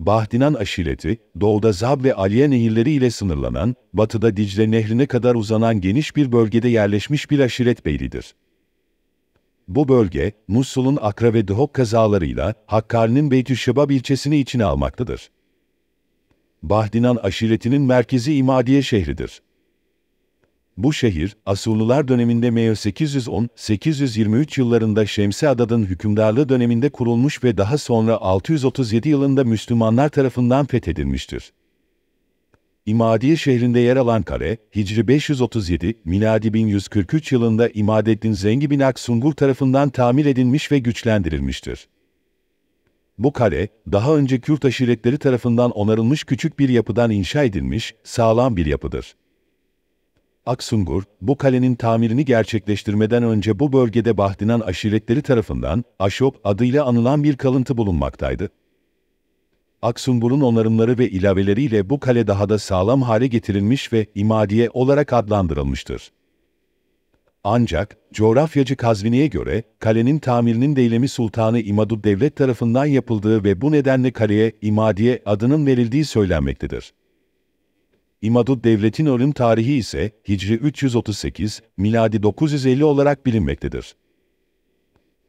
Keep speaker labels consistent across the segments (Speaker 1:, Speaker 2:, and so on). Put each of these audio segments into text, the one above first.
Speaker 1: Bahdinan aşireti, doğuda Zab ve Aliye nehirleri ile sınırlanan, batıda Dicle nehrine kadar uzanan geniş bir bölgede yerleşmiş bir aşiret beylidir. Bu bölge, Musul'un Akra ve Duhok kazalarıyla Hakkari'nin Beytüşşebab ilçesini içine almaktadır. Bahdinan aşiretinin merkezi İmadiye şehridir. Bu şehir, Asurlular döneminde Meo 810-823 yıllarında Şemsi Adad'ın hükümdarlığı döneminde kurulmuş ve daha sonra 637 yılında Müslümanlar tarafından fethedilmiştir. İmadiye şehrinde yer alan kale, Hicri 537, miladi 1143 yılında İmadeddin Zengi bin Aksungur tarafından tamir edilmiş ve güçlendirilmiştir. Bu kale, daha önce Kürt aşiretleri tarafından onarılmış küçük bir yapıdan inşa edilmiş, sağlam bir yapıdır. Aksungur, bu kalenin tamirini gerçekleştirmeden önce bu bölgede Bahdinan aşiretleri tarafından Aşop adıyla anılan bir kalıntı bulunmaktaydı. Aksungur'un onarımları ve ilaveleriyle bu kale daha da sağlam hale getirilmiş ve imadiye olarak adlandırılmıştır. Ancak, coğrafyacı Kazvini'ye göre, kalenin tamirinin Deylemi Sultanı İmadud Devlet tarafından yapıldığı ve bu nedenle kaleye İmadiye adının verildiği söylenmektedir. İmadu Devlet'in ölüm tarihi ise Hicri 338, miladi 950 olarak bilinmektedir.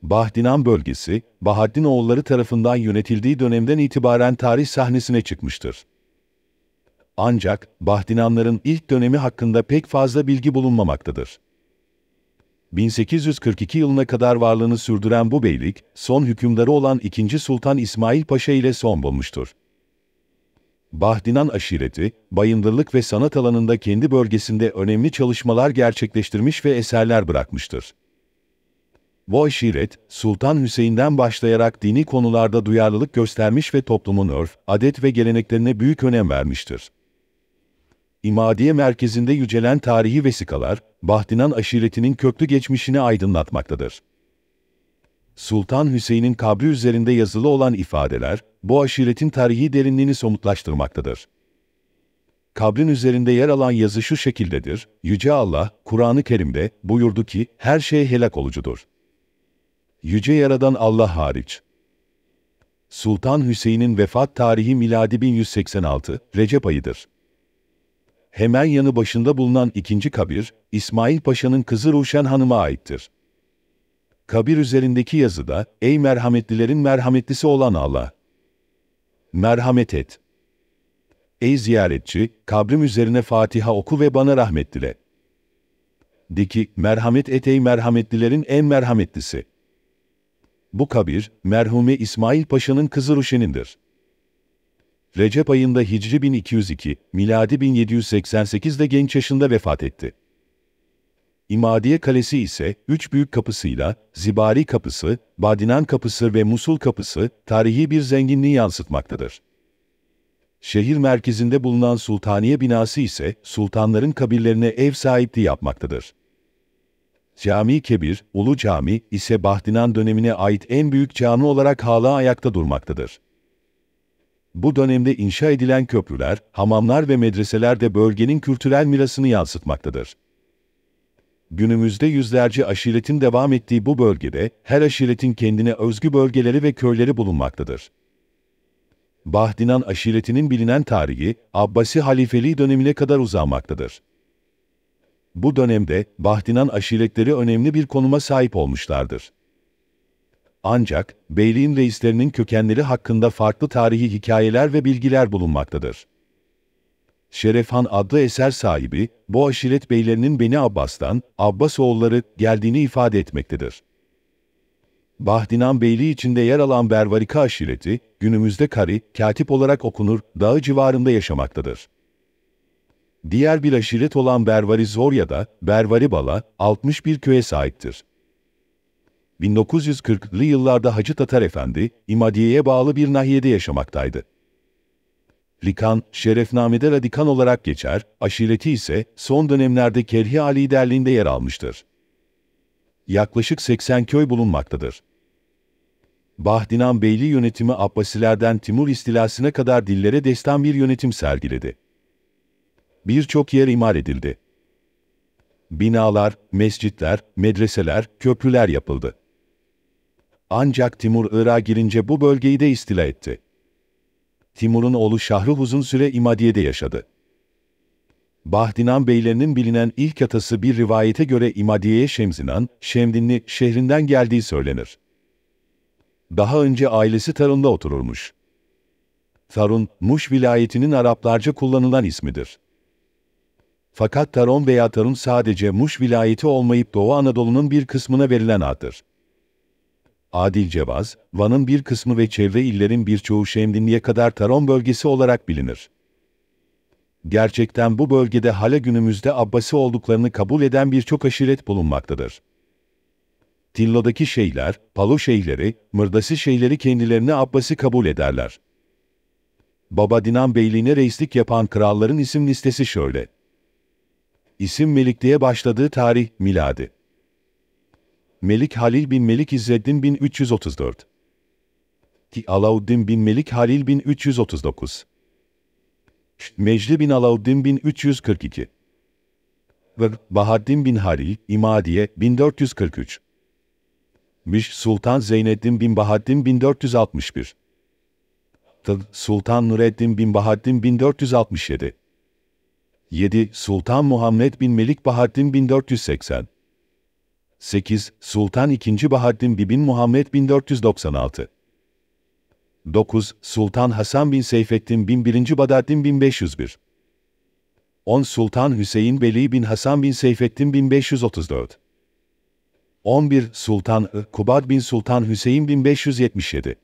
Speaker 1: Bahdinan bölgesi, Bahaddin oğulları tarafından yönetildiği dönemden itibaren tarih sahnesine çıkmıştır. Ancak Bahdinanların ilk dönemi hakkında pek fazla bilgi bulunmamaktadır. 1842 yılına kadar varlığını sürdüren bu beylik, son hükümdarı olan 2. Sultan İsmail Paşa ile son bulmuştur. Bahdinan aşireti, bayındırlık ve sanat alanında kendi bölgesinde önemli çalışmalar gerçekleştirmiş ve eserler bırakmıştır. Bu aşiret, Sultan Hüseyin'den başlayarak dini konularda duyarlılık göstermiş ve toplumun örf, adet ve geleneklerine büyük önem vermiştir. İmadiye merkezinde yücelen tarihi vesikalar, Bahdinan aşiretinin köklü geçmişini aydınlatmaktadır. Sultan Hüseyin'in kabri üzerinde yazılı olan ifadeler, bu aşiretin tarihi derinliğini somutlaştırmaktadır. Kabrin üzerinde yer alan yazı şu şekildedir, Yüce Allah, Kur'an-ı Kerim'de buyurdu ki, her şey helak olucudur. Yüce Yaradan Allah hariç. Sultan Hüseyin'in vefat tarihi miladi 1186, Recep ayıdır. Hemen yanı başında bulunan ikinci kabir, İsmail Paşa'nın kızı Ruşen Hanım'a aittir. Kabir üzerindeki yazıda, ey merhametlilerin merhametlisi olan Allah, merhamet et. Ey ziyaretçi, kabrim üzerine Fatiha oku ve bana rahmet dile. De ki, merhamet et ey merhametlilerin en merhametlisi. Bu kabir, merhume İsmail Paşa'nın kızı Ruşen'indir. Recep ayında Hicri 1202, miladi 1788'de genç yaşında vefat etti. İmadiye Kalesi ise üç büyük kapısıyla Zibari Kapısı, Badinan Kapısı ve Musul Kapısı tarihi bir zenginliği yansıtmaktadır. Şehir merkezinde bulunan sultaniye binası ise sultanların kabirlerine ev sahipliği yapmaktadır. Cami Kebir, Ulu Cami ise Bahdinan dönemine ait en büyük cami olarak hala ayakta durmaktadır. Bu dönemde inşa edilen köprüler, hamamlar ve medreseler de bölgenin kültürel mirasını yansıtmaktadır. Günümüzde yüzlerce aşiretin devam ettiği bu bölgede her aşiretin kendine özgü bölgeleri ve köyleri bulunmaktadır. Bahdinan aşiretinin bilinen tarihi Abbasi halifeliği dönemine kadar uzanmaktadır. Bu dönemde Bahdinan aşiretleri önemli bir konuma sahip olmuşlardır. Ancak beyliğin reislerinin kökenleri hakkında farklı tarihi hikayeler ve bilgiler bulunmaktadır. Şerefhan adlı eser sahibi, bu aşiret beylerinin Beni Abbas'tan, Abbas oğulları geldiğini ifade etmektedir. Bahdinan Beyliği içinde yer alan Bervarika aşireti, günümüzde Kari, katip olarak okunur, dağı civarında yaşamaktadır. Diğer bir aşiret olan Bervari Zorya'da, Bervari Bala, 61 köye sahiptir. 1940'lı yıllarda Hacı Tatar Efendi, İmadiye'ye bağlı bir nahiyede yaşamaktaydı. Likan, şerefnamede radikan olarak geçer, aşireti ise son dönemlerde Kerhi Ali liderliğinde yer almıştır. Yaklaşık 80 köy bulunmaktadır. Bahdinan Beyli yönetimi Abbasilerden Timur istilasına kadar dillere destan bir yönetim sergiledi. Birçok yer imar edildi. Binalar, mescitler, medreseler, köprüler yapıldı. Ancak Timur Irak girince bu bölgeyi de istila etti. Timur'un oğlu Şahruh uzun süre İmadiye'de yaşadı. Bahdinan beylerinin bilinen ilk atası bir rivayete göre İmadiye'ye Şemzinan, Şemdinli şehrinden geldiği söylenir. Daha önce ailesi Tarun'da otururmuş. Tarun, Muş vilayetinin Araplarca kullanılan ismidir. Fakat Tarun veya Tarun sadece Muş vilayeti olmayıp Doğu Anadolu'nun bir kısmına verilen addır. Adil Cevaz, Van'ın bir kısmı ve çevre illerin birçoğu Şemdinli'ye kadar Taron bölgesi olarak bilinir. Gerçekten bu bölgede hala günümüzde Abbasi olduklarını kabul eden birçok aşiret bulunmaktadır. Tillo'daki şeyler, Palu şeyleri, Mırdasi şeyleri kendilerini Abbasi kabul ederler. Baba Dinan Beyliğine reislik yapan kralların isim listesi şöyle. İsim Melikliğe başladığı tarih, miladi Melik Halil bin Melik İzzeddin 1334 Ki Alauddin bin Melik Halil 1339 Mecdi bin Alauddin 1342 Bahaddin bin Halil, İmadiye 1443 Miş Sultan Zeyneddin bin Bahaddin 1461 Sultan Nureddin bin Bahaddin 1467 7. Sultan Muhammed bin Melik Bahaddin 1480 8. Sultan II. Bahaddin Bibin Muhammed 1496 9. Sultan Hasan bin Seyfettin 1001. 1. Badaddin 1501 10. Sultan Hüseyin Veli bin Hasan bin Seyfettin 1534 11. Sultan I. Kubad bin Sultan Hüseyin 1577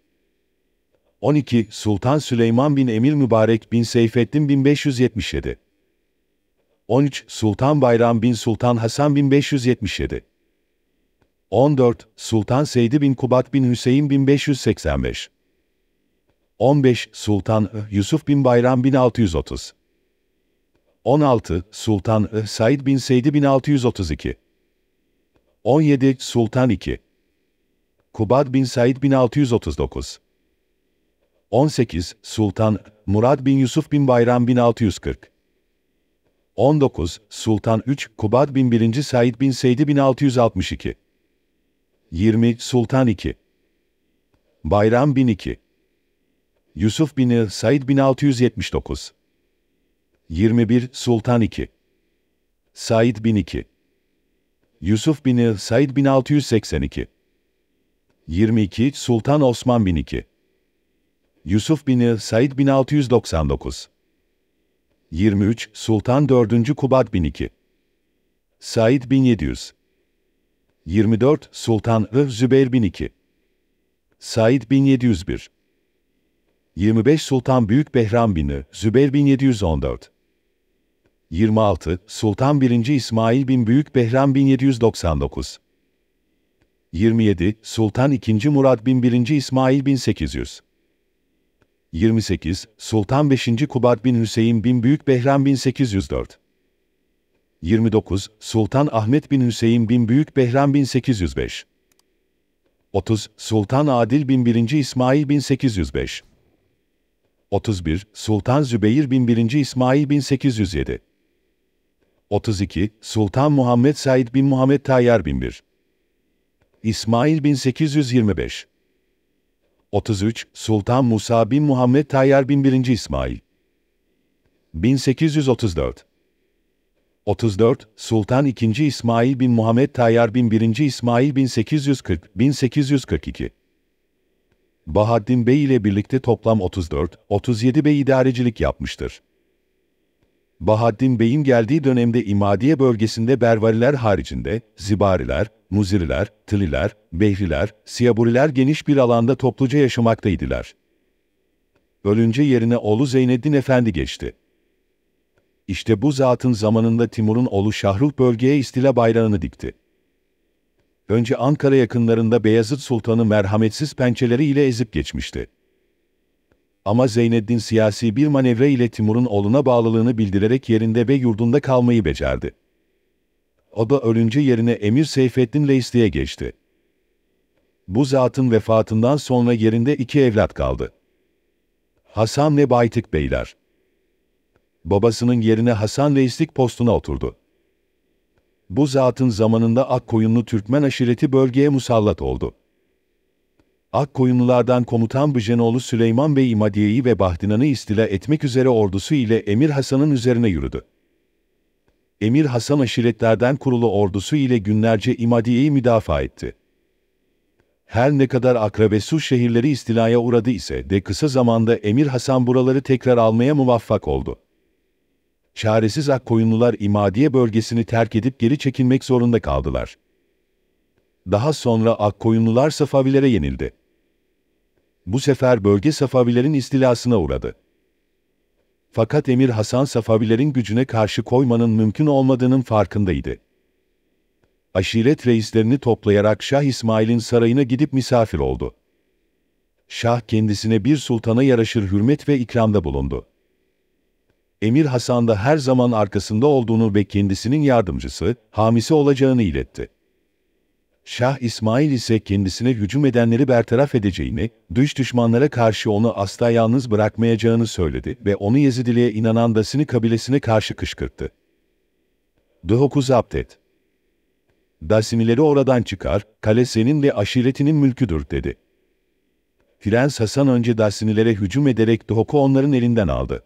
Speaker 1: 12. Sultan Süleyman bin Emir Mübarek bin Seyfettin 1577 13. Sultan Bayram bin Sultan Hasan 1577 14. Sultan Seydi bin Kubat bin Hüseyin 1585 15. Sultan Yusuf bin Bayram 1630 16. Sultan Said bin Seydi 1632 17. Sultan 2 Kubat bin Said 1639 18. Sultan Murad bin Yusuf bin Bayram 1640 19. Sultan 3 Kubat bin 1. Said bin Seydi 1662 20 Sultan 2 Bayram 1002 Yusuf bin Il Said 1679 21 Sultan 2 Said 1002 Yusuf bin Il Said 1682 22 Sultan Osman 1002 Yusuf bin Il Said 1699 23 Sultan 4. Kubad 1002 Said 1700 24 Sultan-ı Zübeyir 1002 Said 1701 25 Sultan Büyük Behram bini Zübeyir 1714 26 Sultan 1. İsmail bin Büyük Behram 1799 27 Sultan 2. Murad bin 1. İsmail 1800 28 Sultan 5. Kubat bin Hüseyin bin Büyük Behram 1804 29, Sultan Ahmet bin Hüseyin bin Büyük Behram 1805 30, Sultan Adil bin 1. İsmail 1805 31, Sultan Zübeyir bin 1. İsmail 1807 32, Sultan Muhammed Said bin Muhammed Tayyar bin 1 İsmail 1825 33, Sultan Musa bin Muhammed Tayyar bin 1. İsmail 1834 34, Sultan II. İsmail bin Muhammed Tayyar bin 1. İsmail 1840, 1842. Bahaddin Bey ile birlikte toplam 34, 37 bey idarecilik yapmıştır. Bahaddin Bey'in geldiği dönemde İmadiye bölgesinde Bervariler haricinde, Zibariler, Muziriler, Tliler, Behriler, Siyaburiler geniş bir alanda topluca yaşamaktaydılar. Ölünce yerine oğlu Zeyneddin Efendi geçti işte bu zatın zamanında Timur'un oğlu Şahruh bölgeye istila bayrağını dikti. Önce Ankara yakınlarında Beyazıt Sultan'ı merhametsiz pençeleriyle ezip geçmişti. Ama Zeyneddin siyasi bir manevra ile Timur'un oğluna bağlılığını bildirerek yerinde ve yurdunda kalmayı becerdi. O da ölünce yerine Emir Seyfettin Reisli'ye geçti. Bu zatın vefatından sonra yerinde iki evlat kaldı. Hasan ve Baytık Beyler babasının yerine Hasan Reislik postuna oturdu. Bu zatın zamanında Akkoyunlu Türkmen aşireti bölgeye musallat oldu. Akkoyunlulardan komutan Bıcenoğlu Süleyman Bey İmadiye'yi ve Bahdinan'ı istila etmek üzere ordusu ile Emir Hasan'ın üzerine yürüdü. Emir Hasan aşiretlerden kurulu ordusu ile günlerce İmadiye'yi müdafaa etti. Her ne kadar Akra ve Akrabesu şehirleri istilaya uğradı ise de kısa zamanda Emir Hasan buraları tekrar almaya muvaffak oldu çaresiz Akkoyunlular İmadiye bölgesini terk edip geri çekilmek zorunda kaldılar. Daha sonra Akkoyunlular Safavilere yenildi. Bu sefer bölge Safavilerin istilasına uğradı. Fakat Emir Hasan Safavilerin gücüne karşı koymanın mümkün olmadığının farkındaydı. Aşiret reislerini toplayarak Şah İsmail'in sarayına gidip misafir oldu. Şah kendisine bir sultana yaraşır hürmet ve ikramda bulundu. Emir Hasan da her zaman arkasında olduğunu ve kendisinin yardımcısı, hamisi olacağını iletti. Şah İsmail ise kendisine hücum edenleri bertaraf edeceğini, düş düşmanlara karşı onu asla yalnız bırakmayacağını söyledi ve onu Yezidiliğe inanan Dasini kabilesine karşı kışkırttı. 9. Abdet Dasinileri oradan çıkar, kale senin ve aşiretinin mülküdür dedi. Prens Hasan önce Dasinilere hücum ederek Dohok'u onların elinden aldı.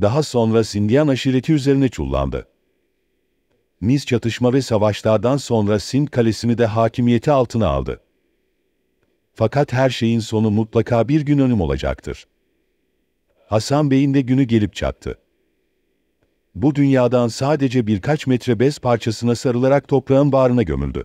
Speaker 1: Daha sonra Sindian aşireti üzerine çullandı. Niz çatışma ve savaşlardan sonra Sind kalesini de hakimiyeti altına aldı. Fakat her şeyin sonu mutlaka bir gün önüm olacaktır. Hasan Bey'in de günü gelip çattı. Bu dünyadan sadece birkaç metre bez parçasına sarılarak toprağın bağrına gömüldü.